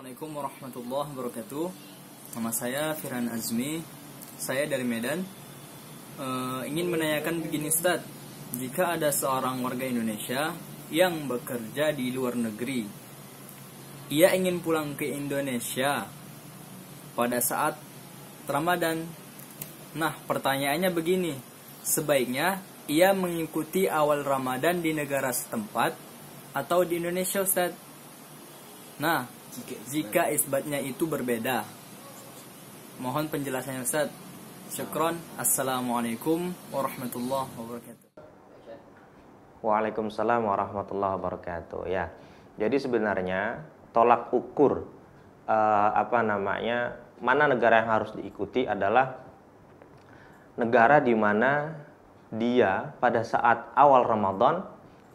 Assalamualaikum warahmatullahi wabarakatuh. Nama saya Firan Azmi. Saya dari Medan. E, ingin menanyakan begini, Ustaz. Jika ada seorang warga Indonesia yang bekerja di luar negeri, ia ingin pulang ke Indonesia pada saat Ramadan. Nah, pertanyaannya begini. Sebaiknya ia mengikuti awal Ramadan di negara setempat atau di Indonesia, Ustaz? Nah, jika, isbat. Jika isbatnya itu berbeda. Mohon penjelasannya Ustaz. Syukron. Assalamualaikum warahmatullahi wabarakatuh. Waalaikumsalam warahmatullahi wabarakatuh. Ya. Jadi sebenarnya tolak ukur uh, apa namanya mana negara yang harus diikuti adalah negara di mana dia pada saat awal Ramadan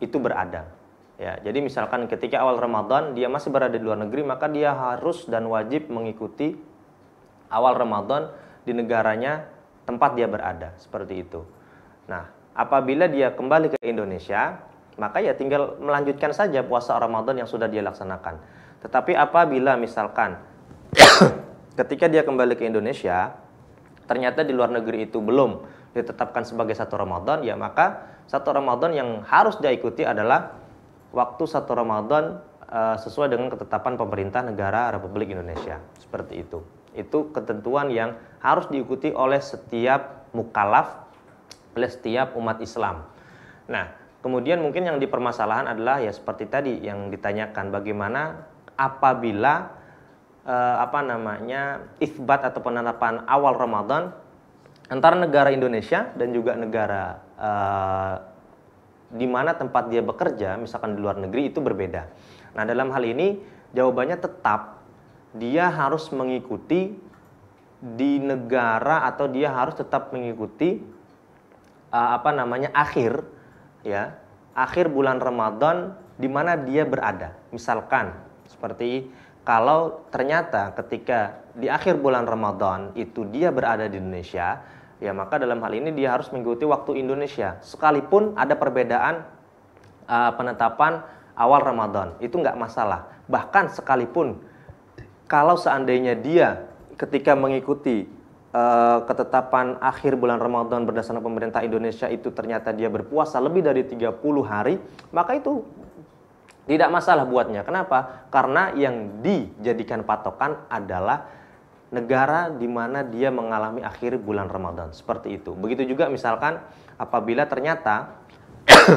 itu berada. Ya, jadi misalkan ketika awal Ramadan dia masih berada di luar negeri, maka dia harus dan wajib mengikuti awal Ramadan di negaranya tempat dia berada, seperti itu. Nah, apabila dia kembali ke Indonesia, maka ya tinggal melanjutkan saja puasa Ramadan yang sudah dia laksanakan. Tetapi apabila misalkan ketika dia kembali ke Indonesia, ternyata di luar negeri itu belum ditetapkan sebagai satu Ramadan, ya maka satu Ramadan yang harus dia ikuti adalah waktu satu Ramadan uh, sesuai dengan ketetapan pemerintah negara Republik Indonesia. Seperti itu. Itu ketentuan yang harus diikuti oleh setiap mukalaf, oleh setiap umat Islam. Nah, kemudian mungkin yang dipermasalahan adalah ya seperti tadi yang ditanyakan bagaimana apabila eh, apa namanya isbat atau penetapan awal Ramadan antara negara Indonesia dan juga negara eh, di mana tempat dia bekerja, misalkan di luar negeri itu berbeda. Nah, dalam hal ini jawabannya tetap dia harus mengikuti di negara atau dia harus tetap mengikuti uh, apa namanya akhir ya, akhir bulan Ramadan di mana dia berada. Misalkan seperti kalau ternyata ketika di akhir bulan Ramadan itu dia berada di Indonesia, Ya, maka dalam hal ini dia harus mengikuti waktu Indonesia. Sekalipun ada perbedaan uh, penetapan awal Ramadan, itu nggak masalah. Bahkan sekalipun kalau seandainya dia ketika mengikuti uh, ketetapan akhir bulan Ramadan berdasarkan pemerintah Indonesia itu ternyata dia berpuasa lebih dari 30 hari, maka itu tidak masalah buatnya. Kenapa? Karena yang dijadikan patokan adalah negara di mana dia mengalami akhir bulan Ramadan. Seperti itu. Begitu juga misalkan apabila ternyata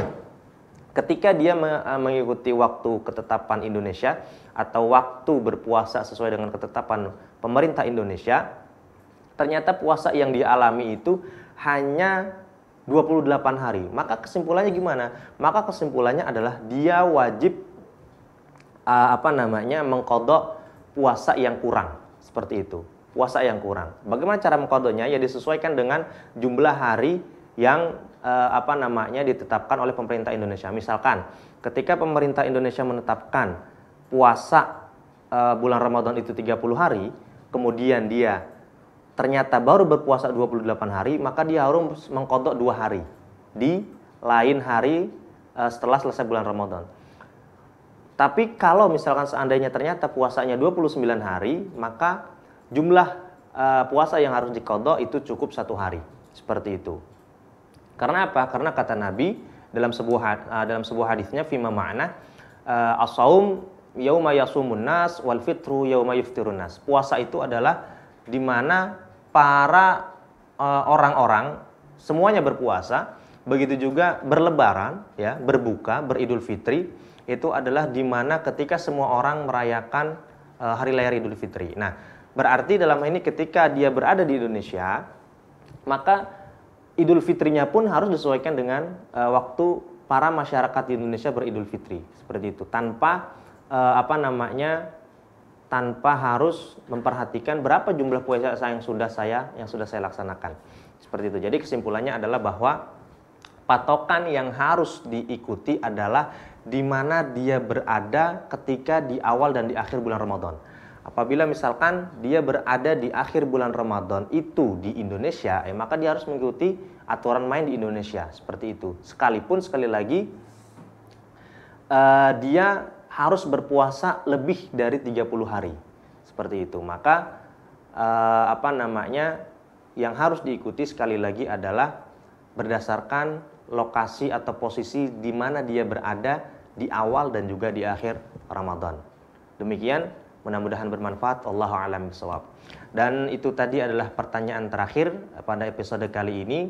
ketika dia eh, mengikuti waktu ketetapan Indonesia atau waktu berpuasa sesuai dengan ketetapan pemerintah Indonesia, ternyata puasa yang dialami itu hanya 28 hari. Maka kesimpulannya gimana? Maka kesimpulannya adalah dia wajib eh, apa namanya mengkodok puasa yang kurang seperti itu. Puasa yang kurang. Bagaimana cara mengkodonya Ya disesuaikan dengan jumlah hari yang eh, apa namanya ditetapkan oleh pemerintah Indonesia. Misalkan ketika pemerintah Indonesia menetapkan puasa eh, bulan Ramadan itu 30 hari, kemudian dia ternyata baru berpuasa 28 hari, maka dia harus mengkodok dua hari di lain hari eh, setelah selesai bulan Ramadan. Tapi kalau misalkan seandainya ternyata puasanya 29 hari, maka jumlah uh, puasa yang harus dikodok itu cukup satu hari. Seperti itu. Karena apa? Karena kata Nabi dalam sebuah uh, dalam sebuah hadisnya fima ma'na uh, as-saum yauma yasumun nas wal fitru yauma yuftirun nas. Puasa itu adalah di mana para orang-orang uh, orang -orang, semuanya berpuasa Begitu juga berlebaran, ya, berbuka, beridul fitri itu adalah dimana ketika semua orang merayakan e, hari lahir Idul Fitri. Nah, berarti dalam ini ketika dia berada di Indonesia, maka Idul Fitrinya pun harus disesuaikan dengan e, waktu para masyarakat di Indonesia beridul fitri seperti itu tanpa e, apa namanya tanpa harus memperhatikan berapa jumlah puasa yang sudah saya yang sudah saya laksanakan seperti itu. Jadi kesimpulannya adalah bahwa patokan yang harus diikuti adalah di mana dia berada ketika di awal dan di akhir bulan Ramadan. Apabila misalkan dia berada di akhir bulan Ramadan itu di Indonesia, eh, maka dia harus mengikuti aturan main di Indonesia seperti itu. Sekalipun sekali lagi uh, dia harus berpuasa lebih dari 30 hari seperti itu. Maka uh, apa namanya yang harus diikuti sekali lagi adalah berdasarkan lokasi atau posisi di mana dia berada di awal dan juga di akhir Ramadan. Demikian, mudah-mudahan bermanfaat. Allahu a'lam bishawab. Dan itu tadi adalah pertanyaan terakhir eh, pada episode kali ini.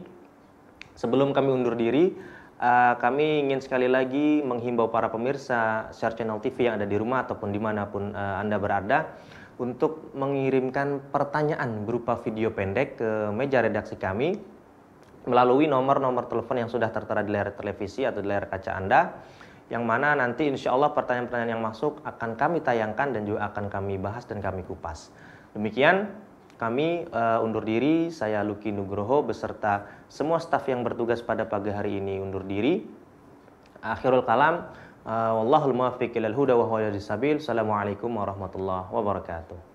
Sebelum kami undur diri, eh, kami ingin sekali lagi menghimbau para pemirsa share channel TV yang ada di rumah ataupun dimanapun eh, Anda berada untuk mengirimkan pertanyaan berupa video pendek ke meja redaksi kami melalui nomor-nomor telepon yang sudah tertera di layar televisi atau di layar kaca Anda yang mana nanti insya Allah pertanyaan-pertanyaan yang masuk akan kami tayangkan dan juga akan kami bahas dan kami kupas. Demikian kami uh, undur diri, saya Luki Nugroho beserta semua staf yang bertugas pada pagi hari ini undur diri. Akhirul kalam, uh, wallahul muwafiq ilal huda wa huwa Assalamualaikum warahmatullahi wabarakatuh.